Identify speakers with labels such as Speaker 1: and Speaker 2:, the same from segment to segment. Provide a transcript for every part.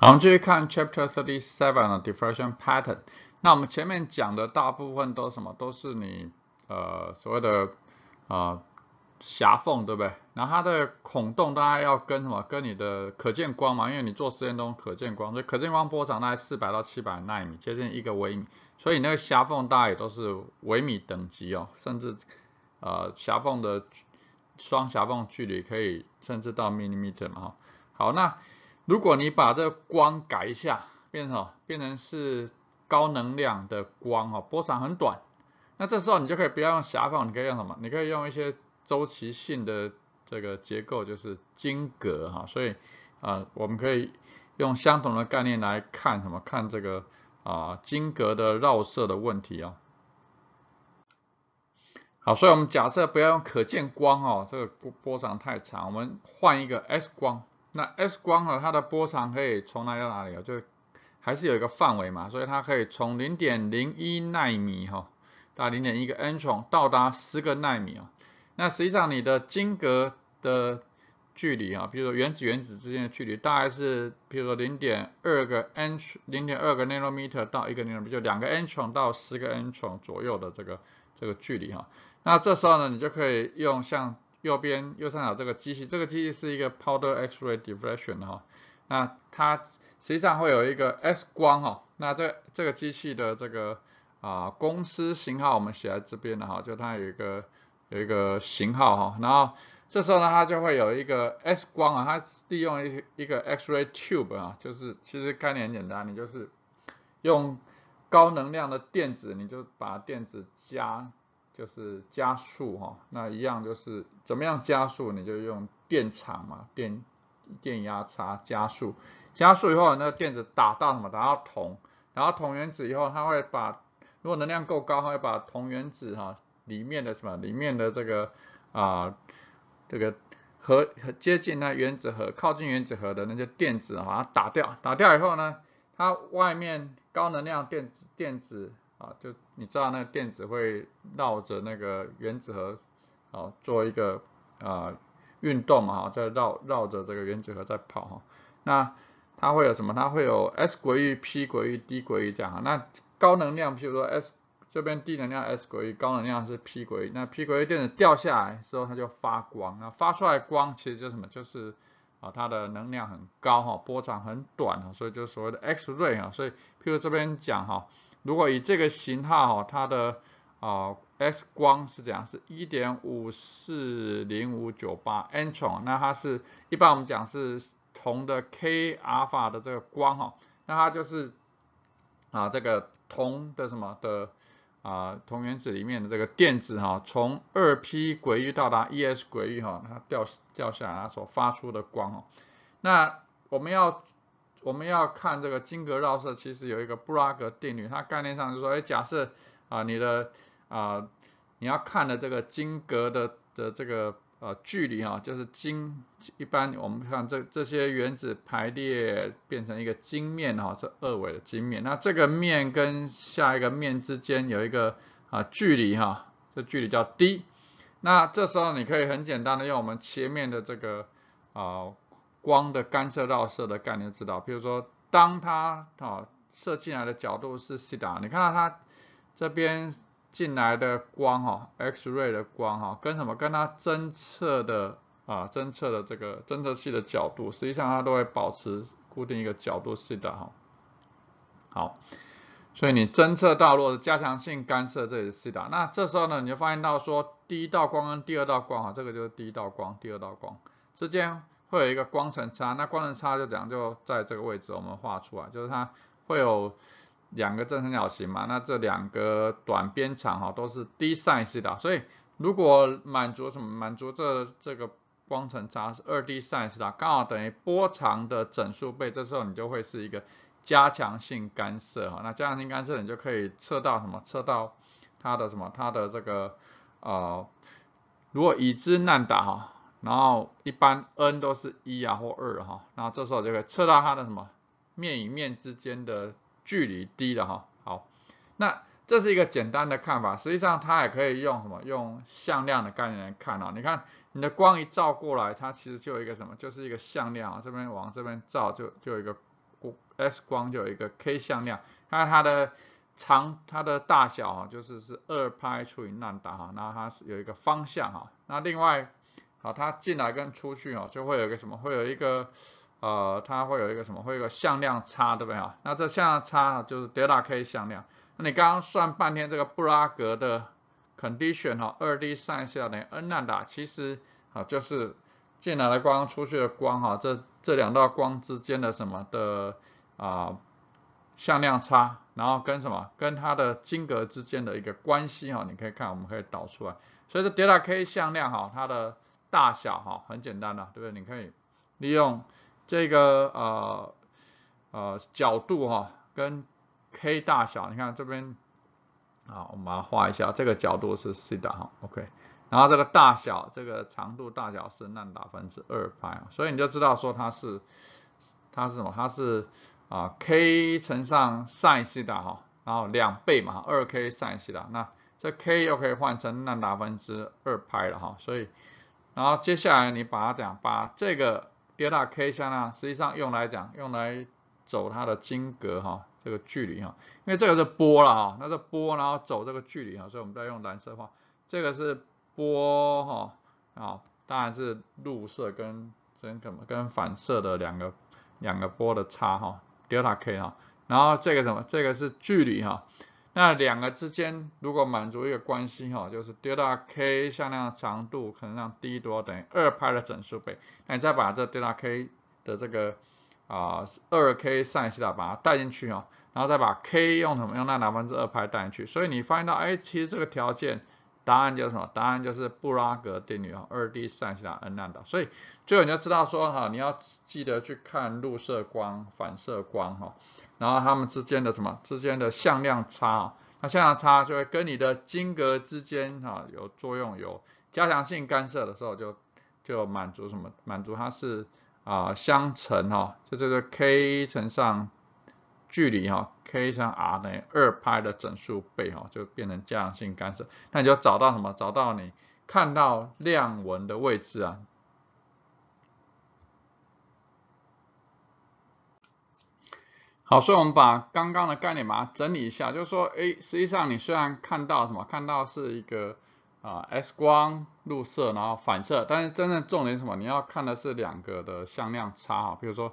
Speaker 1: 好，我们继续看 Chapter Thirty Seven 的 Diffraction Pattern。那我们前面讲的大部分都什么？都是你呃所谓的呃狭缝，对不对？然后它的孔洞大概要跟什么？跟你的可见光嘛，因为你做实验都用可见光，所以可见光波长大概四百到七百纳米，接近一个微米。所以那个狭缝大概也都是微米等级哦，甚至呃狭缝的双狭缝距离可以甚至到 millimeter 哈。好，那如果你把这光改一下，变成变成是高能量的光哦，波长很短，那这时候你就可以不要用狭缝，你可以用什么？你可以用一些周期性的这个结构，就是晶格哈。所以，呃，我们可以用相同的概念来看什么？看这个啊，晶格的绕射的问题哦。好，所以我们假设不要用可见光哦，这个波波长太长，我们换一个 S 光。那 X 光呢，它的波长可以从哪里到哪里啊？就还是有一个范围嘛，所以它可以从0.01纳米哈，到0.1个 nm 到达10个纳米啊。那实际上你的晶格的距离啊，比如说原子原子之间的距离，大概是比如说0.2个 n 零0 2个 nanometer 到一个 nanometer，就两个 nm 到十个 nm 左右的这个这个距离哈。那这时候呢，你就可以用像右边右上角这个机器，这个机器是一个 powder X-ray diffraction 哈，那它实际上会有一个 X 光哈，那这这个机器的这个啊公司型号我们写在这边的哈，就它有一个有一个型号哈，然后这时候呢它就会有一个 X 光啊，它利用一一个 X-ray tube 啊，就是其实概念很简单，你就是用高能量的电子，你就把电子加。就是加速哈，那一样就是怎么样加速？你就用电场嘛，电电压差加速。加速以后，那个电子打到什么？打到铜，然后铜原子以后，它会把如果能量够高，它会把铜原子哈里面的什么里面的这个啊这个核接近那原子核，靠近原子核的那些电子哈，打掉。打掉以后呢，它外面高能量电子电子啊就。你知道那个电子会绕着那个原子核，哦，做一个啊运动嘛，哈，在绕绕着这个原子核在跑，哈。那它会有什么？它会有 s 轨域、p 轨域、d 轨域这样。那高能量，譬如说 s 这边低能量 s 轨域，高能量是 p 轨域。那 p 轨域电子掉下来之后，它就发光。那发出来光其实是什么？就是。啊，它的能量很高哈，波长很短啊，所以就是所谓的 X ray 啊。所以，譬如这边讲哈，如果以这个型号哈，它的啊 X 光是样，是1.540598八 l t r o n 那它是一般我们讲是铜的 K alpha 的这个光哈，那它就是啊这个铜的什么的。啊，同原子里面的这个电子哈，从二 p 轨域到达 e s 轨域哈，它掉掉下来所发出的光哦。那我们要我们要看这个晶格绕射，其实有一个布拉格定律，它概念上就是说，哎，假设啊你的啊你要看的这个晶格的的这个。啊，距离哈，就是晶一般我们看这这些原子排列变成一个晶面哈，是二维的晶面。那这个面跟下一个面之间有一个啊距离哈，这距离叫 d。那这时候你可以很简单的用我们切面的这个啊光的干涉绕射的概念知道，比如说当它啊射进来的角度是西达，你看到它这边。进来的光哈，X ray 的光哈，跟什么？跟它侦测的啊，侦测的这个侦测器的角度，实际上它都会保持固定一个角度西的哈。好，所以你侦测到若是加强性干涉，这里是西达。那这时候呢，你就发现到说，第一道光跟第二道光哈，这个就是第一道光、第二道光之间会有一个光程差。那光程差就讲就在这个位置，我们画出来，就是它会有。两个正三角形嘛，那这两个短边长哈都是 d size 的，所以如果满足什么，满足这这个光程差二 d size 的，刚好等于波长的整数倍，这时候你就会是一个加强性干涉哈。那加强性干涉你就可以测到什么？测到它的什么？它的这个呃，如果已知难 a 哈，然后一般 n 都是一啊或二哈，然后这时候就可以测到它的什么面与面之间的。距离低的哈，好，那这是一个简单的看法，实际上它也可以用什么？用向量的概念来看啊，你看你的光一照过来，它其实就有一个什么？就是一个向量啊，这边往这边照就就有一个光 s 光就有一个 k 向量，看它的长它的大小啊，就是是二派除以兰姆达哈，那它是有一个方向哈，那另外好，它进来跟出去哦，就会有一个什么？会有一个呃，它会有一个什么？会有一个向量差，对不对啊？那这向量差就是 delta k 向量。那你刚刚算半天这个布拉格的 condition 哈，二 d 上下等于 n lambda，其实啊就是进来的光出去的光哈，这这两道光之间的什么的啊向量差，然后跟什么跟它的晶格之间的一个关系哈，你可以看我们可以导出来。所以说 delta k 向量哈，它的大小哈，很简单的，对不对？你可以利用。这个呃呃角度哈，跟 k 大小，你看这边啊，我们把它画一下，这个角度是西塔哈，OK，然后这个大小，这个长度大小是兰达分之二派，所以你就知道说它是它是什么，它是啊 k 乘上 sin 西塔哈，然后两倍嘛，二 k sin 西塔，那这 k 又可以换成兰达分之二派了哈，所以然后接下来你把它讲，把这个 Delta k 呢，实际上用来讲，用来走它的间隔哈，这个距离哈，因为这个是波了哈，那是波，然后走这个距离哈，所以我们在用蓝色画，这个是波哈，啊，当然是入射跟跟什么跟反射的两个两个波的差哈，Delta k 哈，然后这个什么，这个是距离哈。那两个之间如果满足一个关系哈，就是德 t 塔 k 向量长度可能量 d 多等于二派的整数倍，那你再把这德 t 塔 k 的这个啊二 k s 西塔把它带进去哦，然后再把 k 用什么用那两分之二派带进去，所以你发现到哎其实这个条件答案就是什么？答案就是布拉格定律哦，二 d s 西塔 n 兰的，达。所以最后你要知道说哈，你要记得去看入射光、反射光哈。然后它们之间的什么之间的向量差啊，那向量差就会跟你的晶格之间哈有作用，有加强性干涉的时候就就满足什么满足它是啊相乘哈，就这个 k 乘上距离哈，k 乘 r 等于二派的整数倍哈，就变成加强性干涉。那你就找到什么找到你看到亮纹的位置啊。好，所以我们把刚刚的概念把它整理一下，就是说，哎，实际上你虽然看到什么，看到是一个啊，s 光入射，然后反射，但是真正重点什么，你要看的是两个的向量差哈，比如说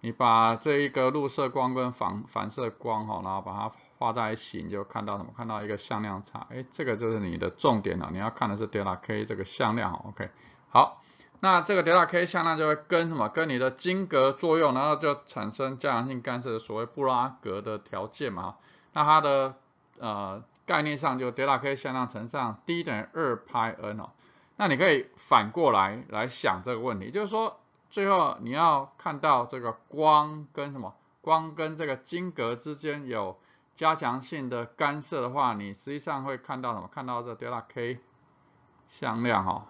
Speaker 1: 你把这一个入射光跟反反射光哈，然后把它画在一起，你就看到什么，看到一个向量差，哎，这个就是你的重点了，你要看的是 delta k 这个向量，OK，好。那这个 delta k 向量就会跟什么？跟你的晶格作用，然后就产生加强性干涉，所谓布拉格的条件嘛。那它的呃概念上，就 delta k 向量乘上 d 等于二派 n 哦。那你可以反过来来想这个问题，就是说最后你要看到这个光跟什么？光跟这个晶格之间有加强性的干涉的话，你实际上会看到什么？看到这 delta k 向量哦。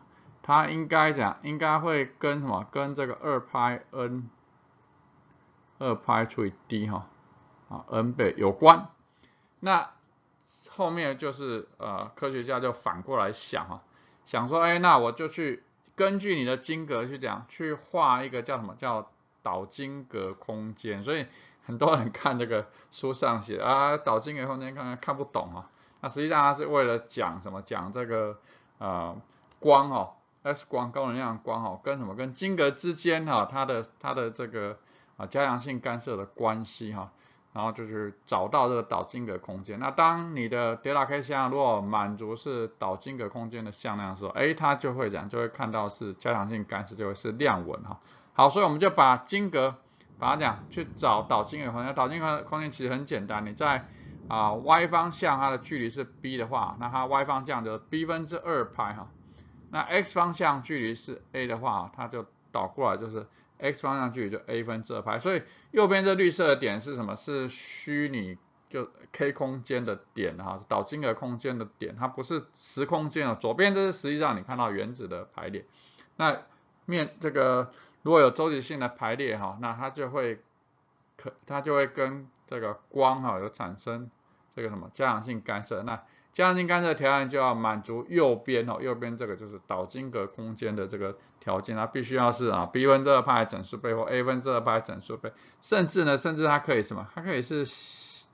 Speaker 1: 它应该讲，应该会跟什么？跟这个二派 n，二派除以 d 哈，啊 n 倍有关。那后面就是呃，科学家就反过来想哈，想说，哎，那我就去根据你的晶格去讲，去画一个叫什么叫导晶格空间。所以很多人看这个书上写啊，导晶格空间，看刚看不懂啊。那实际上它是为了讲什么？讲这个呃光哦。S 光高能量光哈，跟什么跟晶格之间哈，它的它的这个啊，加强性干涉的关系哈，然后就是找到这个导晶格空间。那当你的德耳塔 k 向如果满足是导晶格空间的向量的时候，哎，它就会讲，就会看到是加强性干涉，就会是亮纹哈。好，所以我们就把晶格把它讲去找导晶格空间。导晶格空间其实很简单，你在啊 y 方向它的距离是 b 的话，那它 y 方向就是 b 分之二派哈。那 x 方向距离是 a 的话，它就倒过来就是 x 方向距离就 a 分之二派。所以右边这绿色的点是什么？是虚拟就 k 空间的点哈，导镜像空间的点，它不是实空间啊。左边这是实际上你看到原子的排列，那面这个如果有周期性的排列哈，那它就会可它就会跟这个光哈有产生这个什么加强性干涉那。加强性干涉条件就要满足右边哦，右边这个就是导晶格空间的这个条件它必须要是啊，b 分之二派整数倍或 a 分之二派整数倍，甚至呢，甚至它可以什么？它可以是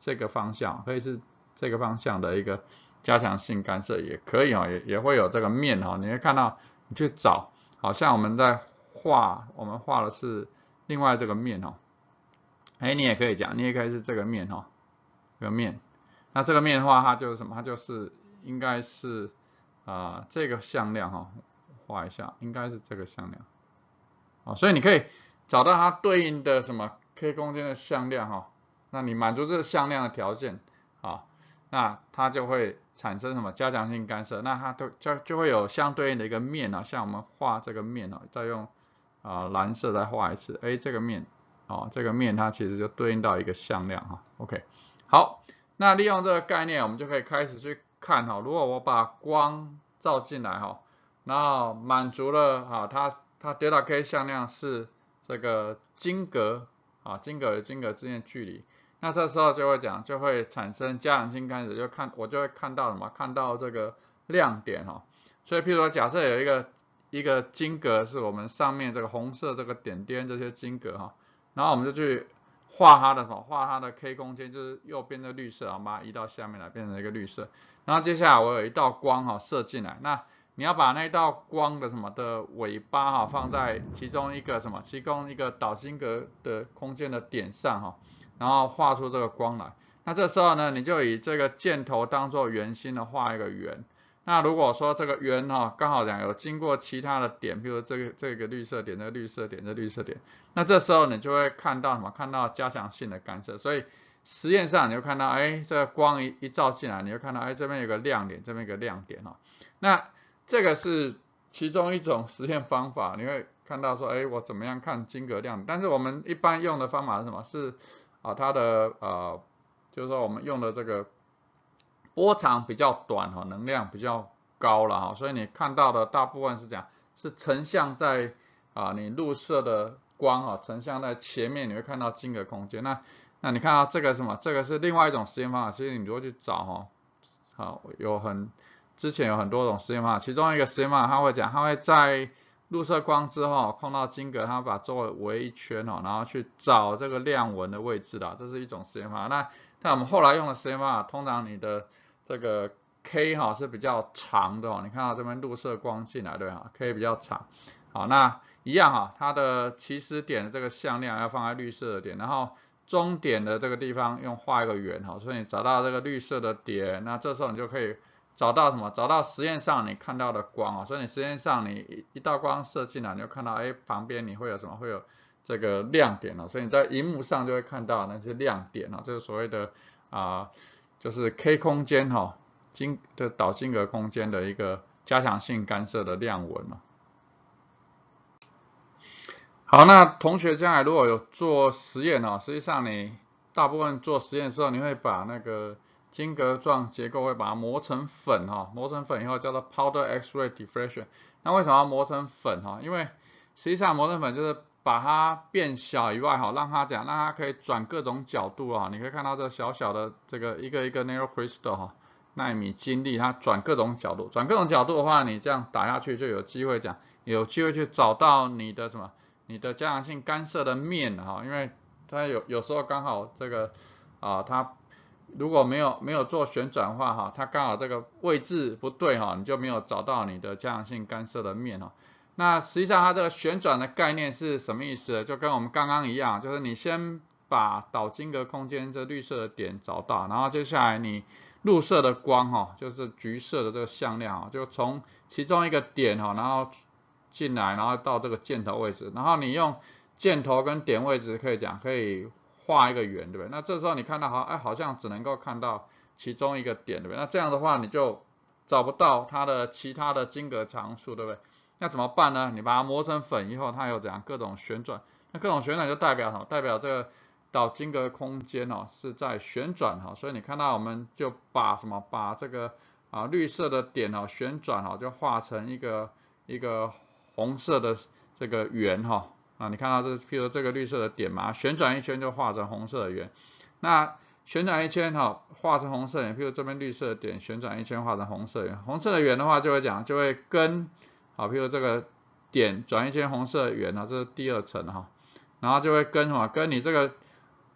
Speaker 1: 这个方向，可以是这个方向的一个加强性干涉也可以哦，也也会有这个面哦，你会看到，你去找，好像我们在画，我们画的是另外这个面哦，哎，你也可以讲，你也可以是这个面哦，这个面。那这个面的话，它就是什么？它就是应该是啊这个向量哈，画一下，应该是这个向量啊。所以你可以找到它对应的什么 k 空间的向量哈。那你满足这个向量的条件啊，那它就会产生什么加强性干涉？那它都就就会有相对应的一个面啊，像我们画这个面哦，再用啊蓝色再画一次，哎，这个面哦，这个面它其实就对应到一个向量哈。OK，好。那利用这个概念，我们就可以开始去看哈。如果我把光照进来哈，然后满足了哈，它它 Delta k 向量是这个晶格啊，晶格与晶格之间距离，那这时候就会讲，就会产生加氧性干涉，就看我就会看到什么，看到这个亮点哈。所以譬如说，假设有一个一个晶格是我们上面这个红色这个点点这些晶格哈，然后我们就去。画它的什么，画它的 K 空间就是右边的绿色，好它移到下面来变成一个绿色。然后接下来我有一道光哈射进来，那你要把那道光的什么的尾巴哈放在其中一个什么，其中一个导星格的空间的点上哈，然后画出这个光来。那这时候呢，你就以这个箭头当做圆心的画一个圆。那如果说这个圆哈，刚好讲有经过其他的点，比如这个这个绿色点、这绿色点、这绿色点，那这时候你就会看到什么？看到加强性的干涉。所以实验上你会看到，哎，这个光一一照进来，你会看到，哎，这边有个亮点，这边有个亮点哦。那这个是其中一种实验方法，你会看到说，哎，我怎么样看晶格亮但是我们一般用的方法是什么？是啊，它的呃，就是说我们用的这个。波长比较短哦，能量比较高了哈，所以你看到的大部分是这样，是成像在啊，你入射的光啊成像在前面，你会看到晶格空间。那那你看到这个什么？这个是另外一种实验方法。其实你如果去找哈，好有很之前有很多种实验方法，其中一个实验方法他会讲，他会在入射光之后碰到晶格，他把周围围一圈哦，然后去找这个亮纹的位置的，这是一种实验方法。那那我们后来用的实验方法，通常你的。这个 K 哈是比较长的哦，你看到这边入射光进来对吧？K 比较长，好，那一样哈，它的起始点这个向量要放在绿色的点，然后终点的这个地方用画一个圆哈，所以你找到这个绿色的点，那这时候你就可以找到什么？找到实验上你看到的光啊，所以你实验上你一道光射进来，你就看到哎旁边你会有什么？会有这个亮点了，所以你在荧幕上就会看到那些亮点啊，就是所谓的啊。就是 K 空间哈，金的导金格空间的一个加强性干涉的亮纹嘛。好，那同学将来如果有做实验哦，实际上你大部分做实验的时候，你会把那个晶格状结构会把它磨成粉哈，磨成粉以后叫做 powder X-ray diffraction。那为什么要磨成粉哈？因为实际上磨成粉就是。把它变小以外哈，让它样，让它可以转各种角度啊。你可以看到这小小的这个一个一个 n a r o crystal 哈，纳米晶粒，它转各种角度，转各种角度的话，你这样打下去就有机会讲，有机会去找到你的什么，你的加强性干涉的面哈，因为它有有时候刚好这个啊，它如果没有没有做旋转化哈，它刚好这个位置不对哈，你就没有找到你的加强性干涉的面哈。那实际上它这个旋转的概念是什么意思？就跟我们刚刚一样，就是你先把导晶格空间这绿色的点找到，然后接下来你入射的光哈，就是橘色的这个向量啊，就从其中一个点哦，然后进来，然后到这个箭头位置，然后你用箭头跟点位置可以讲可以画一个圆，对不对？那这时候你看到好，哎，好像只能够看到其中一个点，对不对？那这样的话你就找不到它的其他的晶格常数，对不对？那怎么办呢？你把它磨成粉以后，它有怎样各种旋转？那各种旋转就代表什么？代表这个导晶格空间哦是在旋转哈，所以你看到我们就把什么把这个啊绿色的点哦旋转哦就画成一个一个红色的这个圆哈啊，你看到这譬如这个绿色的点嘛，旋转一圈就画成红色的圆。那旋转一圈哈画成红色圆，譬如这边绿色的点旋转一圈画成红色圆，红色的圆的话就会讲就会跟。好，比如这个点转一圈红色圆啊，这是第二层哈，然后就会跟什么，跟你这个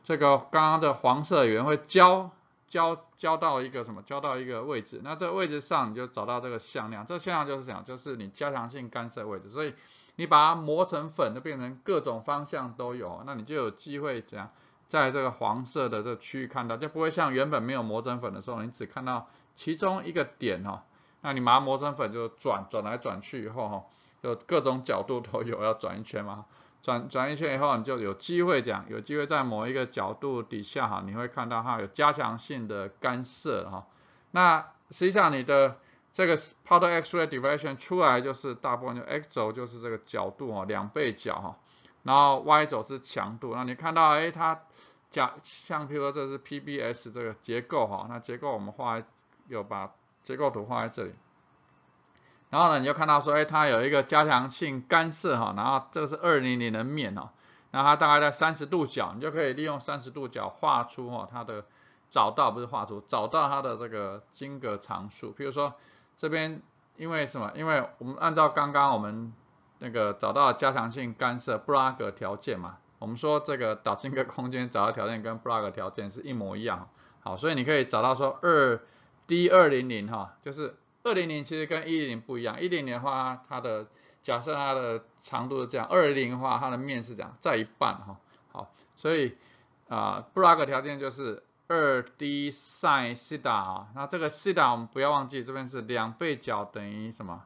Speaker 1: 这个刚刚的黄色圆会交交交到一个什么，交到一个位置，那这个位置上你就找到这个向量，这个向量就是讲就是你加强性干涉位置，所以你把它磨成粉，就变成各种方向都有，那你就有机会怎样，在这个黄色的这区域看到，就不会像原本没有磨成粉的时候，你只看到其中一个点哦。那你麻磨成粉就转转来转去以后哈，就各种角度都有要转一圈嘛。转转一圈以后，你就有机会讲，有机会在某一个角度底下哈，你会看到它有加强性的干涉哈。那实际上你的这个 Powder X-ray Diffraction 出来就是大部分就 X 轴就是这个角度哈，两倍角哈。然后 Y 轴是强度。那你看到哎它假像譬如说这是 PBS 这个结构哈，那结构我们画有把。结构图画在这里，然后呢，你就看到说，哎，它有一个加强性干涉哈，然后这个是二零零的面哦，然后它大概在三十度角，你就可以利用三十度角画出哦它的找到不是画出找到它的这个晶格常数，比如说这边因为什么？因为我们按照刚刚我们那个找到加强性干涉布拉格条件嘛，我们说这个导晶格空间找到条件跟布拉格条件是一模一样，好，所以你可以找到说二。d 二零零哈，就是二零零其实跟一零零不一样，一零零的话它的假设它的长度是这样，二零零的话它的面是这样，在一半哈，好，所以啊布拉格条件就是二 d sin 西塔啊，那这个西塔我们不要忘记，这边是两倍角等于什么？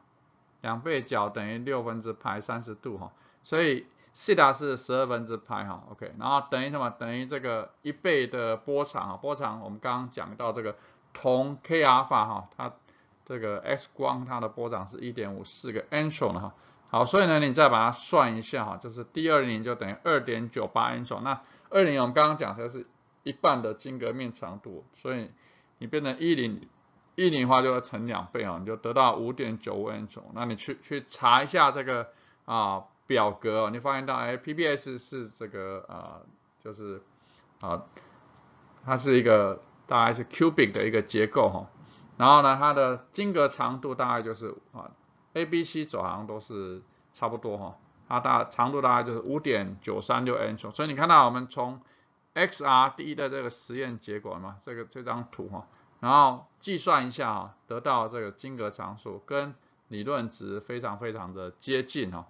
Speaker 1: 两倍角等于六分之派三十度哈，所以西塔是十二分之派哈，OK，然后等于什么？等于这个一倍的波长啊，波长我们刚刚讲到这个。同 K R 法哈，它这个 X 光它的波长是1.54个 a n g s o 哈，好，所以呢你再把它算一下哈，就是 d20 就等于2.98 a n g s o 那20我们刚刚讲才是一半的晶格面长度，所以你变成10，10的话就要乘两倍啊，你就得到5.95 a n g s o 那你去去查一下这个啊表格哦，你发现到哎 P P S 是这个啊，就是啊，它是一个。大概是 cubic 的一个结构哈，然后呢，它的晶格长度大概就是啊，A、B、C 轴好像都是差不多哈，它大长度大概就是五点九三六埃所以你看到我们从 XRD 的这个实验结果嘛，这个这张图哈，然后计算一下啊，得到这个晶格常数跟理论值非常非常的接近哦。